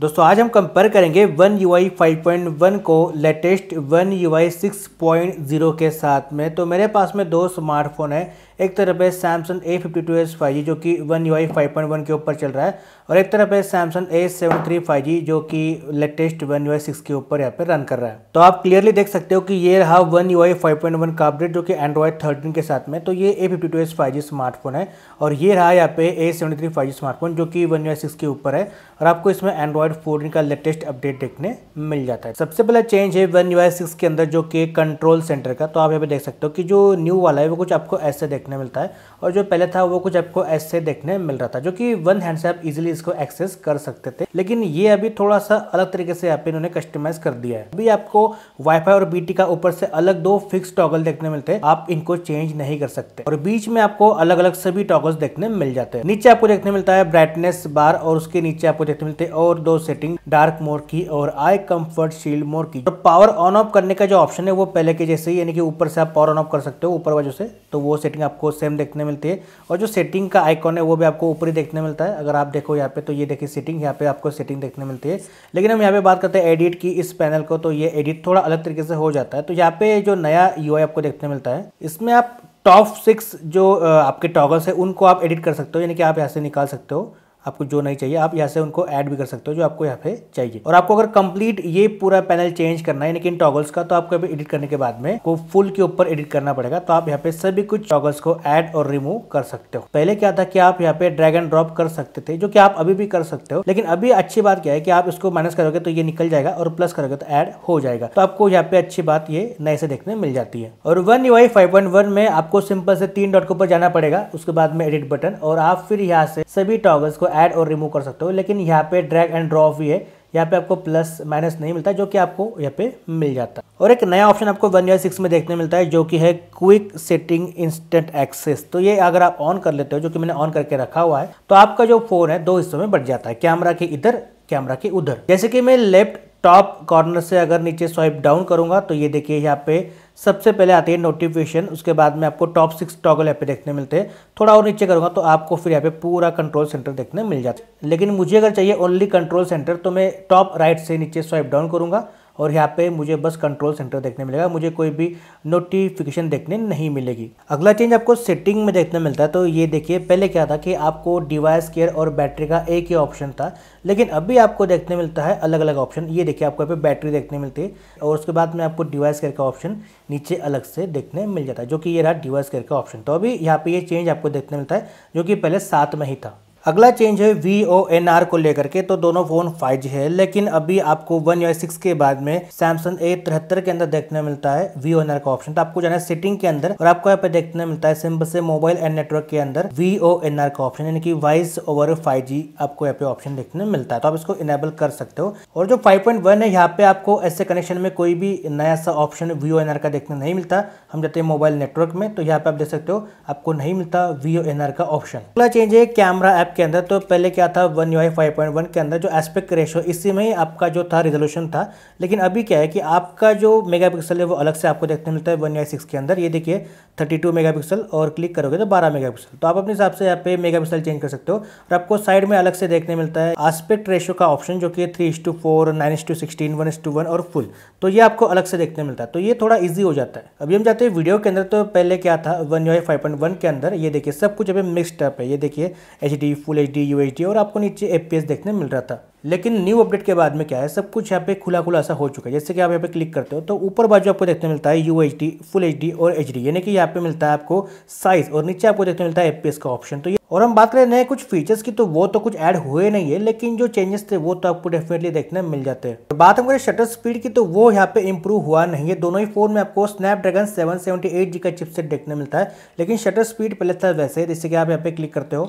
दोस्तों आज हम कंपेयर करेंगे one you I five point one को latest one you I six point zero के साथ में तो मेरे पास में दो स्मार्टफोन है एक तरफ है Samsung A fifty two S five G जो कि one you I five point one के ऊपर चल रहा है और एक तरफ है Samsung A seven three five G जो कि latest one you I six के ऊपर यहाँ पे रन कर रहा है तो आप क्लियरली देख सकते हो कि ये रहा one you I five point one का अपडेट जो कि एंड्रॉयड थर्टीन के साथ में तो ये A fifty two S five G smartphone है और ये रहा यहाँ पे A seven three five G smartphone जो कि वन यू आई सिक्स के ऊपर है और आपको इसमें एंड्रॉयड फोर्टीन का लेटेस्ट अपडेट देखने मिल जाता है सबसे पहला चेंज है वन यू आई सिक्स के अंदर जो कि कंट्रोल सेंटर का तो आप यहाँ पे देख सकते हो कि जो न्यू वाला है वो कुछ आपको ऐसे देखने देखने मिलता है और जो पहले था वो कुछ आपको ऐसे देखने मिल रहा था जो कि वन हैंड से आप इजिली इसको एक्सेस कर सकते थे लेकिन ये अभी थोड़ा सा अलग तरीके से यहाँ पे इन्होंने कस्टमाइज कर दिया है अभी आपको वाईफाई और बी का ऊपर से अलग दो फिक्स टॉगल देखने मिलते हैं आप इनको चेंज नहीं कर सकते और बीच में आपको अलग अलग सभी टॉगल्स देखने मिल जाते हैं नीचे आपको देखने मिलता है ब्राइटनेस बार और उसके नीचे आपको देखने मिलते हैं और दो सेटिंग डार्क मोड की और आई कंफर्ट शील्ड मोड की और पावर ऑन ऑफ करने का जो ऑप्शन है वो पहले के जैसे ही यानी कि ऊपर से आप पावर ऑन ऑफ कर सकते हो ऊपर वजह से तो वो सेटिंग आप आपको सेम देखने मिलती है और जो सेटिंग का आइकॉन है वो भी आपको ऊपर ही देखने मिलता है अगर आप देखो यहाँ पे तो ये देखिए सेटिंग यहाँ पे आपको सेटिंग देखने मिलती है लेकिन हम यहाँ पे बात करते हैं एडिट की इस पैनल को तो ये एडिट थोड़ा अलग तरीके से हो जाता है तो यहाँ पे जो नया यू आपको देखने मिलता है इसमें आप टॉप सिक्स जो आपके टॉगल्स है उनको आप एडिट कर सकते हो यानी कि आप यहाँ से निकाल सकते हो आपको जो नहीं चाहिए आप यहाँ से उनको ऐड भी कर सकते हो जो आपको यहाँ पे चाहिए और आपको अगर कंप्लीट ये पूरा पैनल चेंज करना है लेकिन टॉगल्स का तो आपको एडिट करने के बाद में को फुल के ऊपर एडिट करना पड़ेगा तो आप यहाँ पे सभी कुछ टॉगल्स को ऐड और रिमूव कर सकते हो पहले क्या था कि आप यहाँ पे ड्रैग एंड ड्रॉप कर सकते थे जो कि आप अभी भी कर सकते हो लेकिन अभी अच्छी बात क्या है कि आप इसको माइनस करोगे तो ये निकल जाएगा और प्लस करोगे तो ऐड हो जाएगा तो आपको यहाँ पे अच्छी बात ये नए से देखने मिल जाती है और वन यू आई फाइव वन में आपको सिंपल से तीन डॉट के ऊपर जाना पड़ेगा उसके बाद में एडिट बटन और आप फिर यहाँ से सभी टॉगल्स को ऐड और रिमूव कर सकते हो लेकिन यहाँ पे ड्रैग एंड ड्रॉप भी है यहाँ पे आपको प्लस माइनस नहीं मिलता जो कि आपको यहाँ पे मिल जाता है और एक नया ऑप्शन आपको वन या सिक्स में देखने मिलता है जो कि है क्विक सेटिंग इंस्टेंट एक्सेस तो ये अगर आप ऑन कर लेते हो जो कि मैंने ऑन करके रखा हुआ है तो आपका जो फोन है दो हिस्सों में बढ़ जाता है कैमरा के इधर कैमरा के उधर जैसे कि मैं लेफ्ट टॉप कॉर्नर से अगर नीचे स्वाइप डाउन करूँगा तो ये देखिए यहाँ पे सबसे पहले आती है नोटिफिकेशन उसके बाद में आपको टॉप सिक्स टॉगल यहाँ पे देखने मिलते हैं थोड़ा और नीचे करूँगा तो आपको फिर यहाँ पे पूरा कंट्रोल सेंटर देखने मिल जाता है लेकिन मुझे अगर चाहिए ओनली कंट्रोल सेंटर तो मैं टॉप राइट से नीचे स्वाइप डाउन करूँगा और यहाँ पे मुझे बस कंट्रोल सेंटर देखने मिलेगा मुझे कोई भी नोटिफिकेशन देखने नहीं मिलेगी अगला चेंज आपको सेटिंग में देखने मिलता है तो ये देखिए पहले क्या था कि आपको डिवाइस केयर और बैटरी का एक ही ऑप्शन था लेकिन अभी आपको देखने मिलता है अलग अलग ऑप्शन ये देखिए आपको यहाँ पर बैटरी देखने मिलती है और उसके बाद में आपको डिवाइस केयर का ऑप्शन नीचे अलग से देखने मिल जाता है जो कि ये रहा डिवाइस केयर का ऑप्शन तो अभी यहाँ पर ये चेंज आपको देखने मिलता है जो कि पहले साथ में ही था अगला चेंज है वी ओ एन आर को लेकर के तो दोनों फ़ोन फाइव है लेकिन अभी आपको वन या सिक्स के बाद में सैमसंग ए तिहत्तर के अंदर देखने मिलता है वी ओ एन आर का ऑप्शन तो आपको जाना है सेटिंग के अंदर और आपको यहाँ पे देखने मिलता है सिंपल से मोबाइल एंड नेटवर्क के अंदर वी ओ एन आर का ऑप्शन यानी कि वाइस ओवर फाइव जी आपको यहाँ पे ऑप्शन देखने मिलता है तो आप इसको इनेबल कर सकते हो और जो फाइव पॉइंट वन है यहाँ पे आपको ऐसे कनेक्शन में कोई भी नया सा option V O N R का देखने नहीं मिलता हम जाते हैं मोबाइल नेटवर्क में तो यहाँ पे आप देख सकते हो आपको नहीं मिलता वी ओ एन आर का ऑप्शन अगला चेंज है कैमरा ऐप ऐप के अंदर तो पहले क्या था one you I five point one के अंदर जो एस्पेक्ट रेशो इसी में ही आपका जो था रिजोल्यूशन था लेकिन अभी क्या है कि आपका जो मेगा पिक्सल है वो अलग से आपको देखने मिलता है वन यू आई सिक्स के अंदर ये देखिए थर्टी टू मेगा पिक्सल और क्लिक करोगे तो बारह मेगा पिक्सल तो आप अपने हिसाब से यहाँ पे मेगा पिक्सल चेंज कर सकते हो और आपको साइड में अलग से देखने मिलता है एस्पेक्ट रेशो का ऑप्शन जो कि three is to four nine is to sixteen one is to one और फुल तो ये आपको अलग से देखने मिलता है तो ये थोड़ा ईजी हो जाता है अभी हम जाते हैं वीडियो के अंदर तो पहले क्या था one you I five point one के अंदर ये देखिए सब कुछ अभी मिक्सड अप है ये देखिए H D full H D U H D और आपको नीचे एफ पी एस देखने मिल रहा था लेकिन न्यू अपडेट के बाद में क्या है सब कुछ यहाँ पे खुला खुला सा हो चुका है जैसे कि आप यहाँ पे क्लिक करते हो तो ऊपर बाजू आपको देखने मिलता है U H D full H D और एच डी यानी कि यहाँ पे मिलता है आपको साइज और नीचे आपको देखने मिलता है एफ पी एस का ऑप्शन तो ये और हम बात करें नए कुछ फीचर्स की तो वो तो कुछ ऐड हुए नहीं है लेकिन जो चेंजेस थे वो तो आपको डेफिनेटली देखने मिल जाते हैं तो बात हम करें शटर स्पीड की तो वो यहाँ पे इंप्रूव हुआ नहीं है दोनों ही फोन में आपको स्नैपड्रैगन एट जी का चिपसेट देखने मिलता है लेकिन शटर स्पीड पहले था वैसे जैसे कि आप यहाँ पे क्लिक करते हो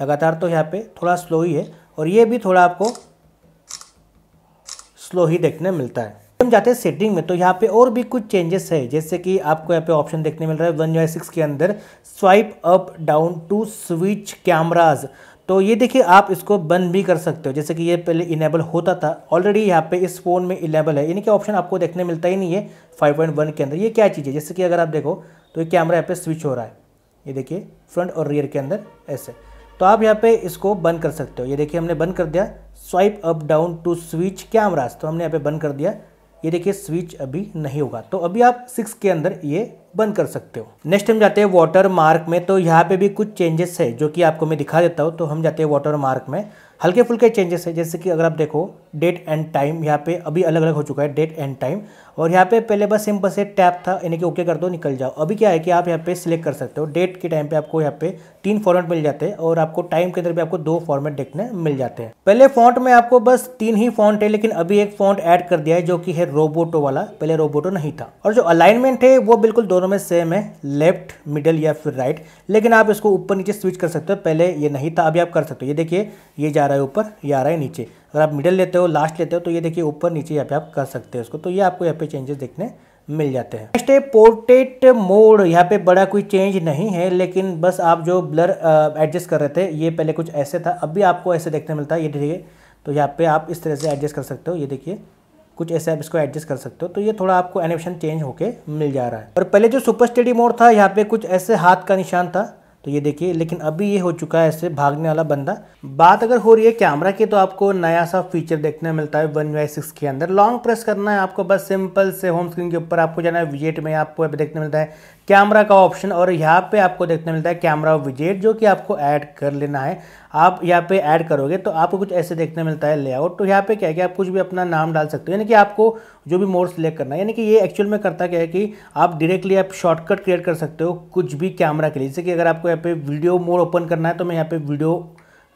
लगातार तो यहाँ पे थोड़ा स्लो ही है और ये भी थोड़ा आपको स्लो ही देखने मिलता है हम जाते हैं सेटिंग में तो यहाँ पे और भी कुछ चेंजेस है जैसे कि आपको यहाँ पे ऑप्शन देखने मिल रहा है वन सिक्स के अंदर swipe up down to switch cameras तो ये देखिए आप इसको बंद भी कर सकते हो जैसे कि ये पहले इनेबल होता था ऑलरेडी यहाँ पे इस फ़ोन में इनेबल है यानी कि ऑप्शन आपको देखने मिलता ही नहीं है 5.1 के अंदर ये क्या चीज़ है जैसे कि अगर आप देखो तो ये कैमरा यहाँ पे स्विच हो रहा है ये देखिए फ्रंट और रियर के अंदर ऐसे तो आप यहाँ पे इसको बंद कर सकते हो ये देखिए हमने बंद कर दिया swipe up down to switch cameras तो हमने यहाँ पे बंद कर दिया ये देखिए स्विच अभी नहीं होगा तो अभी आप सिक्स के अंदर ये बंद कर सकते हो नेक्स्ट हम जाते हैं वाटर मार्क में तो यहाँ पे भी कुछ चेंजेस है जो कि आपको मैं दिखा देता हूँ तो हम जाते हैं वाटर मार्क में हल्के फुल्के चेंजेस है जैसे कि अगर आप देखो डेट एंड टाइम यहाँ पे अभी अलग अलग हो चुका है डेट एंड टाइम और यहाँ पे पहले बस सिंपल से टैप था यानी कि ओके कर दो निकल जाओ अभी क्या है कि आप यहाँ पे सिलेक्ट कर सकते हो डेट के टाइम पे आपको यहाँ पे तीन फॉर्मेट मिल जाते हैं और आपको टाइम के अंदर भी आपको दो फॉर्मेट देखने मिल जाते हैं पहले फॉन्ट में आपको बस तीन ही फॉन्ट है लेकिन अभी एक फॉन्ट ऐड कर दिया है जो कि है रोबोटो वाला पहले रोबोटो नहीं था और जो अलाइनमेंट है वो बिल्कुल दोनों में सेम है लेफ्ट मिडल या फिर राइट लेकिन आप इसको ऊपर नीचे स्विच कर सकते हो पहले ये नहीं था अभी आप कर सकते हो ये देखिए ये जा रहा है ऊपर या आ रहा है नीचे अगर आप मिडल लेते हो लास्ट लेते हो तो ये देखिए ऊपर नीचे यहाँ पे आप कर सकते हैं उसको तो ये आपको यहाँ पे चेंजेस देखने मिल जाते हैं नेक्स्ट है पोर्ट्रेट मोड यहाँ पे बड़ा कोई चेंज नहीं है लेकिन बस आप जो ब्लर एडजस्ट कर रहे थे ये पहले कुछ ऐसे था अब भी आपको ऐसे देखने मिलता है ये देखिए तो यहाँ पे आप इस तरह से एडजस्ट कर सकते हो ये देखिए कुछ ऐसे आप इसको एडजस्ट कर सकते हो तो ये थोड़ा आपको एनिमेशन चेंज होके मिल जा रहा है और पहले जो सुपर स्टेडी मोड था यहाँ पे कुछ ऐसे हाथ का निशान था तो ये देखिए लेकिन अभी ये हो चुका है इससे भागने वाला बंदा बात अगर हो रही है कैमरा की तो आपको नया सा फीचर देखने मिलता है वन वाई सिक्स के अंदर लॉन्ग प्रेस करना है आपको बस सिंपल से होम स्क्रीन के ऊपर आपको जाना है विजेट में आपको देखने मिलता है कैमरा का ऑप्शन और यहाँ पे आपको देखने मिलता है कैमरा विजेट जो कि आपको ऐड कर लेना है आप यहाँ पे ऐड करोगे तो आपको कुछ ऐसे देखने मिलता है लेआउट तो यहाँ पे क्या है कि आप कुछ भी अपना नाम डाल सकते हो यानी कि आपको जो भी मोड सेलेक्ट करना है यानी कि ये एक्चुअल में करता क्या है कि आप डायरेक्टली आप शॉर्टकट क्रिएट कर सकते हो कुछ भी कैमरा के लिए जैसे कि अगर आपको यहाँ पे वीडियो मोड ओपन करना है तो मैं यहाँ पे वीडियो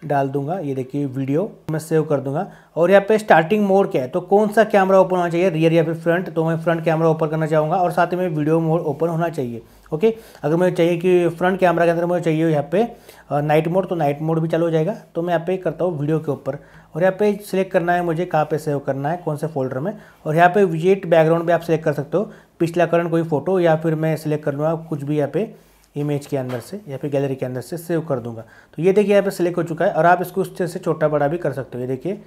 डाल दूंगा ये देखिए वीडियो मैं सेव कर दूंगा और यहाँ पे स्टार्टिंग मोड क्या है तो कौन सा कैमरा ओपन होना चाहिए रियर या फिर फ्रंट तो मैं फ्रंट कैमरा ओपन करना चाहूँगा और साथ में वीडियो मोड ओपन होना चाहिए ओके अगर मुझे चाहिए कि फ्रंट कैमरा के अंदर मुझे चाहिए यहाँ पे नाइट मोड तो नाइट मोड भी चालू हो जाएगा तो मैं यहाँ पे करता हूँ वीडियो के ऊपर और यहाँ पे सिलेक्ट करना है मुझे कहाँ पे सेव करना है कौन से फोल्डर में और यहाँ पे विजेट बैकग्राउंड भी आप सिलेक्ट कर सकते हो पिछला करण कोई फोटो या फिर मैं सिलेक्ट कर लूँगा कुछ भी यहाँ पे इमेज के अंदर से या फिर गैलरी के अंदर से सेव कर दूंगा तो ये देखिए यहाँ पे सिलेक्ट हो चुका है और आप इसको उस से छोटा बड़ा भी कर सकते हो ये देखिए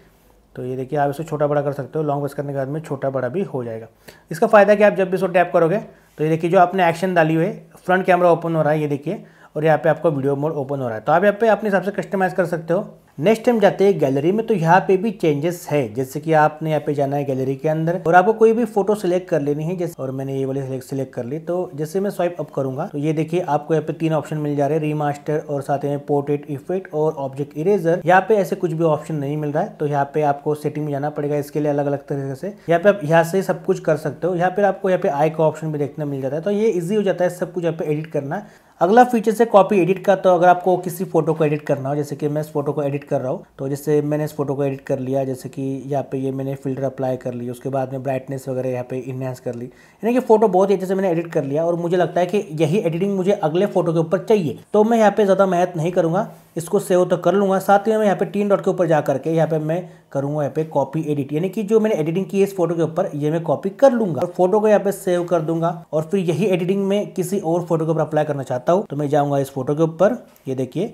तो ये देखिए आप इसको छोटा बड़ा कर सकते हो लॉन्ग प्रेस करने के बाद में छोटा बड़ा भी हो जाएगा इसका फ़ायदा कि आप जब भी इसको टैप करोगे तो ये देखिए जो आपने एक्शन डाली हुई है फ्रंट कैमरा ओपन हो रहा है ये देखिए और यहाँ पे आपका वीडियो मोड ओपन हो रहा है तो आप यहाँ पे अपने हिसाब से कस्टमाइज़ कर सकते हो नेक्स्ट टाइम जाते हैं गैलरी में तो यहाँ पे भी चेंजेस है जैसे कि आपने यहाँ पे जाना है गैलरी के अंदर और आपको कोई भी फोटो सिलेक्ट कर लेनी है जैसे और मैंने ये वाली सिलेक्ट सिलेक्ट कर ली तो जैसे मैं स्वाइप अप करूंगा तो ये देखिए आपको यहाँ पे तीन ऑप्शन मिल जा रहे हैं रीमास्टर और साथ में पोर्ट्रेट इफेक्ट और ऑब्जेक्ट इरेजर यहाँ पे ऐसे कुछ भी ऑप्शन नहीं मिल रहा है तो यहाँ पे आपको सेटिंग में जाना पड़ेगा इसके लिए अलग अलग तरीके से यहाँ पे आप यहाँ से सब कुछ कर सकते हो यहाँ पे आपको यहाँ पे आई का ऑप्शन भी देखने मिल जाता है तो ये ईजी हो जाता है सब कुछ यहाँ पे एडिट करना अगला फीचर से कॉपी एडिट का तो अगर आपको किसी फोटो को एडिट करना हो जैसे कि मैं इस फोटो को एडिट कर रहा हूँ तो जैसे मैंने इस फोटो को एडिट कर लिया जैसे कि यहाँ पे ये मैंने फिल्टर अप्लाई कर लिया उसके बाद में ब्राइटनेस वगैरह यहाँ पे इन्हेंस कर ली यानी कि फोटो बहुत ही अच्छे से मैंने एडिट कर लिया और मुझे लगता है कि यही एडिटिंग मुझे अगले फोटो के ऊपर चाहिए तो मैं यहाँ पे ज़्यादा मेहनत नहीं करूँगा इसको सेव तो कर लूँगा साथ ही मैं यहाँ पे तीन डॉट के ऊपर जा करके यहाँ पे मैं करूँगा यहाँ पे कॉपी एडिट यानी कि जो मैंने एडिटिंग की है इस फोटो के ऊपर ये मैं कॉपी कर लूँगा और फोटो को यहाँ पे सेव कर दूंगा और फिर यही एडिटिंग में किसी और फोटो के ऊपर अप्लाई करना चाहता हूँ तो मैं जाऊँगा इस फोटो के ऊपर ये देखिए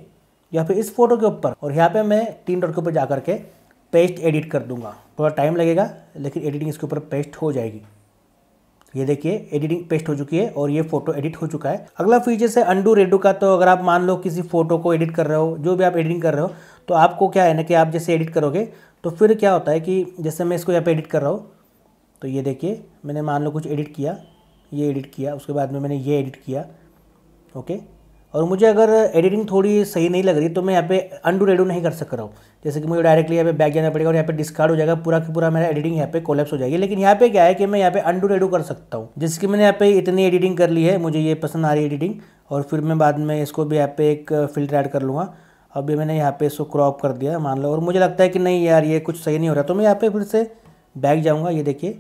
यहाँ पे इस फोटो के ऊपर और यहाँ पर मैं तीन डॉट के ऊपर जा करके पेस्ट एडिट कर दूँगा थोड़ा टाइम लगेगा लेकिन एडिटिंग इसके ऊपर पेस्ट हो जाएगी ये देखिए एडिटिंग पेस्ट हो चुकी है और ये फोटो एडिट हो चुका है अगला फीचर्स है अंडू रेडू का तो अगर आप मान लो किसी फोटो को एडिट कर रहे हो जो भी आप एडिटिंग कर रहे हो तो आपको क्या है ना कि आप जैसे एडिट करोगे तो फिर क्या होता है कि जैसे मैं इसको यहाँ पर एडिट कर रहा हूँ तो ये देखिए मैंने मान लो कुछ एडिट किया ये एडिट किया उसके बाद में मैंने ये एडिट किया ओके और मुझे अगर एडिटिंग थोड़ी सही नहीं लग रही तो मैं यहाँ पे अंडू रेडू नहीं कर सक रहा हूँ जैसे कि मुझे डायरेक्टली यहाँ पे बैक जाना पड़ेगा और यहाँ पे डिस्कार्ड हो जाएगा पूरा की पूरा मेरा एडिटिंग यहाँ पे कोलेप्स हो जाएगी लेकिन यहाँ पे क्या है कि मैं यहाँ पे अंडू रेडू कर सकता हूँ जिसकी कि मैंने यहाँ पे इतनी एडिटिंग कर ली है मुझे ये पसंद आ रही है एडिटिंग और फिर मैं बाद में इसको भी यहाँ पे एक फिल्टर ऐड कर लूँगा अभी मैंने यहाँ पे इसको क्रॉप कर दिया मान लो और मुझे लगता है कि नहीं यार ये कुछ सही नहीं हो रहा तो मैं यहाँ पे फिर से बैक जाऊँगा ये देखिए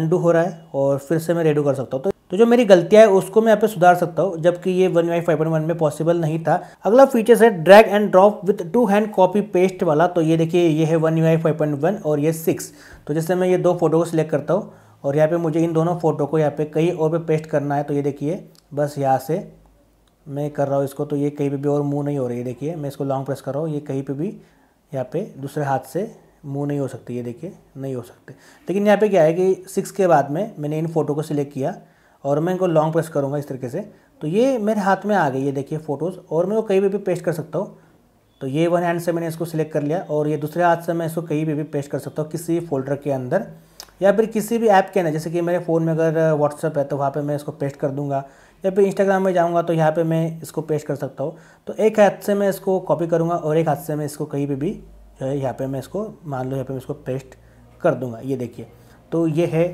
अंडू हो रहा है और फिर से मैं रेडू कर सकता हूँ तो तो जो मेरी गलतियाँ है उसको मैं यहाँ पे सुधार सकता हूँ जबकि ये one UI five point one में पॉसिबल नहीं था अगला फीचर्स है drag and drop with two hand copy paste वाला तो ये देखिए ये है one UI five point one और ये सिक्स तो जैसे मैं ये दो फोटो को सिलेक्ट करता हूँ और यहाँ पे मुझे इन दोनों फ़ोटो को यहाँ पे कहीं और पे पेस्ट करना है तो ये देखिए बस यहाँ से मैं कर रहा हूँ इसको तो ये कहीं पर भी और मूव नहीं हो रही है देखिए मैं इसको लॉन्ग प्रेस कर रहा हूँ ये कहीं पर भी यहाँ पे दूसरे हाथ से मूव नहीं हो सकती ये देखिए नहीं हो सकते लेकिन यहाँ पर क्या है कि सिक्स के बाद में मैंने इन फ़ोटो को सिलेक्ट किया और मैं इनको लॉन्ग प्रेस करूँगा इस तरीके से तो ये मेरे हाथ में आ गई ये देखिए फ़ोटोज़ और मैं वो कहीं पर भी पेस्ट कर सकता हूँ तो ये वन हैंड से मैंने इसको सिलेक्ट कर लिया और ये दूसरे हाथ से मैं इसको कहीं पर भी पेस्ट कर सकता हूँ किसी फोल्डर के अंदर या फिर किसी भी ऐप के अंदर जैसे कि मेरे फ़ोन में अगर व्हाट्सअप है तो वहाँ पे मैं इसको पेस्ट कर दूँगा या फिर इंस्टाग्राम में जाऊँगा तो यहाँ पे मैं इसको पेस्ट कर सकता हूँ तो एक हाथ से मैं इसको कॉपी करूँगा और एक हाथ से मैं इसको कहीं पर भी जो है यहाँ पर मैं इसको मान लो यहाँ पर मैं इसको पेस्ट कर दूँगा ये देखिए तो ये है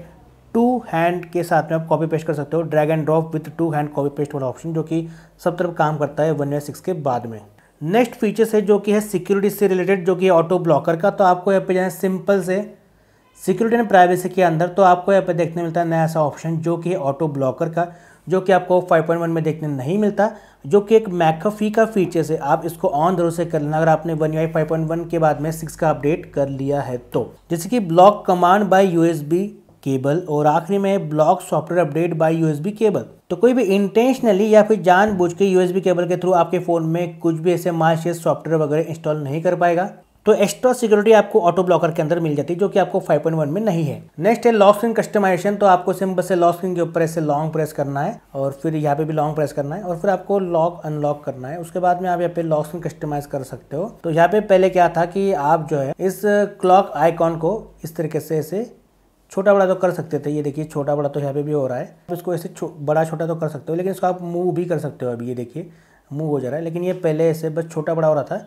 टू हैंड के साथ में आप कॉपी पेस्ट कर सकते हो drag and drop with two hand copy paste वाला ऑप्शन जो कि सब तरफ काम करता है वन सिक्स के बाद में नेक्स्ट फीचर्स है जो कि है सिक्योरिटी से रिलेटेड जो कि ऑटो ब्लॉकर का तो आपको यहाँ पे जाना सिंपल से सिक्योरिटी एंड प्राइवेसी के अंदर तो आपको यहाँ पे देखने मिलता है नया ऐसा ऑप्शन जो कि है ऑटो ब्लॉकर का जो कि आपको 5.1 में देखने नहीं मिलता जो कि एक मैकफी का फीचर है आप इसको ऑन जरूर से कर लेना अगर आपने वन यू के बाद में सिक्स का अपडेट कर लिया है तो जैसे कि block command by U cable और आखिरी में block software update by USB cable तो कोई भी इंटेंशनली या फिर जानबूझ के यूएसबी केबल के थ्रू आपके फ़ोन में कुछ भी ऐसे मार्शियस सॉफ्टवेयर वगैरह इंस्टॉल नहीं कर पाएगा तो एक्स्ट्रा सिक्योरिटी आपको ऑटो ब्लॉकर के अंदर मिल जाती है जो कि आपको 5.1 में नहीं है नेक्स्ट है लॉक स्क्रीन कस्टमाइजेशन तो आपको सिंपल से लॉक स्क्रीन के ऊपर ऐसे लॉन्ग प्रेस करना है और फिर यहाँ पे भी लॉन्ग प्रेस करना है और फिर आपको लॉक अनलॉक करना है उसके बाद में आप यहाँ पे लॉक स्क्रीन कस्टमाइज कर सकते हो तो यहाँ पे पहले क्या था कि आप जो है इस क्लॉक आइकॉन को इस तरीके से ऐसे छोटा बड़ा तो कर सकते थे ये देखिए छोटा बड़ा तो यहाँ पे भी हो रहा है इसको ऐसे छो, बड़ा छोटा तो कर सकते हो लेकिन इसको आप मूव भी कर सकते हो अभी ये देखिए मूव हो जा रहा है लेकिन ये पहले ऐसे बस छोटा बड़ा हो रहा था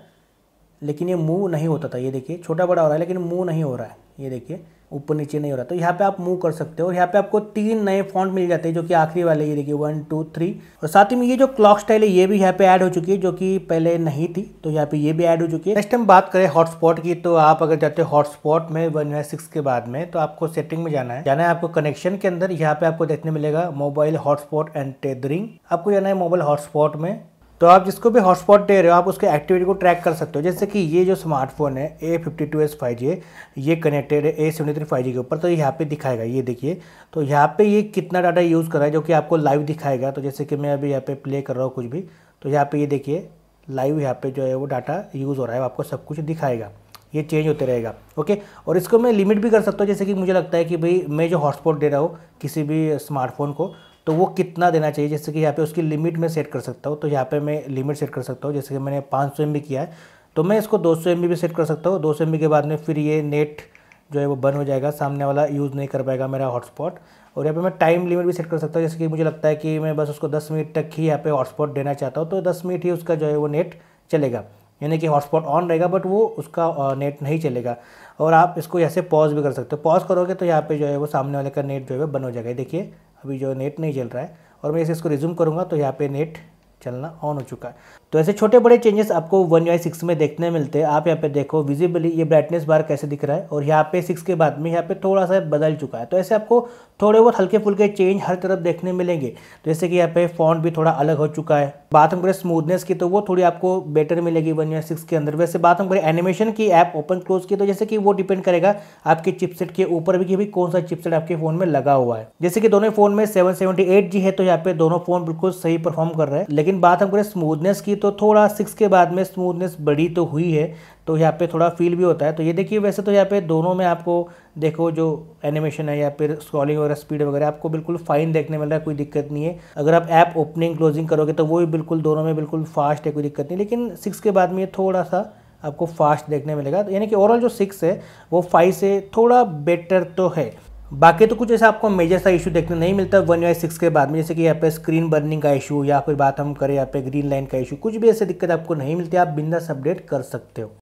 लेकिन ये मूव नहीं होता था ये देखिए छोटा बड़ा हो रहा है लेकिन मूव नहीं हो रहा है ये देखिए ऊपर नीचे नहीं हो रहा तो यहाँ पे आप मूव कर सकते हो और यहाँ पे आपको तीन नए फॉन्ट मिल जाते हैं जो कि आखिरी वाले ये देखिए वन टू थ्री और साथ ही में ये जो क्लॉक स्टाइल है ये भी यहाँ पे ऐड हो चुकी है जो कि पहले नहीं थी तो यहाँ पे ये भी ऐड हो चुकी है नेक्स्ट हम बात करें हॉटस्पॉट की तो आप अगर जाते हो हॉटस्पॉट में वन सिक्स के बाद में तो आपको सेटिंग में जाना है जाना है आपको कनेक्शन के अंदर यहाँ पे आपको देखने मिलेगा मोबाइल हॉटस्पॉट एंड टेदरिंग आपको जाना है मोबाइल हॉटस्पॉट में तो आप जिसको भी हॉटस्पॉट दे रहे हो आप उसके एक्टिविटी को ट्रैक कर सकते हो जैसे कि ये जो स्मार्टफोन है A fifty two S five G ये कनेक्टेड है A seventy three five G के ऊपर तो यहाँ पे दिखाएगा ये देखिए तो यहाँ पे ये कितना डाटा यूज़ कर रहा है जो कि आपको लाइव दिखाएगा तो जैसे कि मैं अभी यहाँ पे प्ले कर रहा हूँ कुछ भी तो यहाँ पर ये देखिए लाइव यहाँ पे जो है वो डाटा यूज़ हो रहा है आपको सब कुछ दिखाएगा ये चेंज होते रहेगा ओके और इसको मैं लिमिट भी कर सकता हूँ जैसे कि मुझे लगता है कि भाई मैं जो हॉटस्पॉट दे रहा हूँ किसी भी स्मार्टफोन को तो वो कितना देना चाहिए जैसे कि यहाँ पे उसकी लिमिट में सेट कर सकता हूँ तो यहाँ पे मैं लिमिट सेट कर सकता हूँ जैसे कि मैंने पाँच सौ किया है तो मैं इसको दो सौ भी सेट कर सकता हूँ दो सौ के बाद में फिर ये नेट जो है वो बंद हो जाएगा सामने वाला यूज़ नहीं कर पाएगा मेरा हॉटस्पॉट और यहाँ पर मैं टाइम लिमिट भी सेट कर सकता हूँ जैसे कि मुझे लगता है कि मैं बस उसको दस मिनट तक ही यहाँ पर हॉटस्पॉट देना चाहता हूँ तो दस मिनट ही उसका जो है वो नेट चलेगा यानी कि हॉटस्पॉट ऑन रहेगा बट वो उसका नेट नहीं चलेगा और आप इसको यहाँ से पॉज भी कर सकते हो पॉज करोगे तो यहाँ पे जो है वो सामने वाले का नेट जो है वो बंद हो जाएगा देखिए अभी जो नेट नहीं चल रहा है और मैं इसको रिज्यूम करूँगा तो यहाँ पे नेट चलना ऑन हो चुका है तो ऐसे छोटे बड़े चेंजेस आपको वन वाई सिक्स में देखने मिलते हैं आप यहाँ पे देखो विजिबली ये ब्राइटनेस बार कैसे दिख रहा है और यहाँ पे सिक्स के बाद में यहाँ पे थोड़ा सा बदल चुका है तो ऐसे आपको थोड़े बहुत हल्के फुल्के चेंज हर तरफ देखने मिलेंगे तो जैसे कि यहाँ पे फॉन्ट भी थोड़ा अलग हो चुका है बात हम करें स्मूथनेस की तो वो थोड़ी आपको बेटर मिलेगी वन या सिक्स के अंदर वैसे बात हम करें एनिमेशन की ऐप ओपन क्लोज की तो जैसे कि वो डिपेंड करेगा आपके चिपसेट के ऊपर भी कि भी कौन सा चिपसेट आपके फ़ोन में लगा हुआ है जैसे कि दोनों फ़ोन में सेवन जी है तो यहाँ पे दोनों फ़ोन बिल्कुल सही परफॉर्म कर रहे हैं लेकिन बात हम करें स्मूथनेस की तो थोड़ा सिक्स के बाद में स्मूथनेस बड़ी तो हुई है तो यहाँ पे थोड़ा फील भी होता है तो ये देखिए वैसे तो यहाँ पे दोनों में आपको देखो जो एनिमेशन है या फिर स्क्रॉलिंग वगैरह स्पीड वगैरह आपको बिल्कुल फाइन देखने मिल रहा है कोई दिक्कत नहीं है अगर आप ऐप ओपनिंग क्लोजिंग करोगे तो वो भी बिल्कुल दोनों में बिल्कुल फास्ट है कोई दिक्कत नहीं लेकिन सिक्स के बाद में ये थोड़ा सा आपको फास्ट देखने मिलेगा यानी कि ओवरऑल जो सिक्स है वो फाइव से थोड़ा बेटर तो है बाकी तो कुछ ऐसा आपको मेजर सा इशू देखने नहीं मिलता वन यू सिक्स के बाद में जैसे कि यहाँ पे स्क्रीन बर्निंग का इशू या फिर बात हम करें यहाँ पे ग्रीन लाइन का इशू कुछ भी ऐसे दिक्कत आपको नहीं मिलती आप बिंदास अपडेट कर सकते हो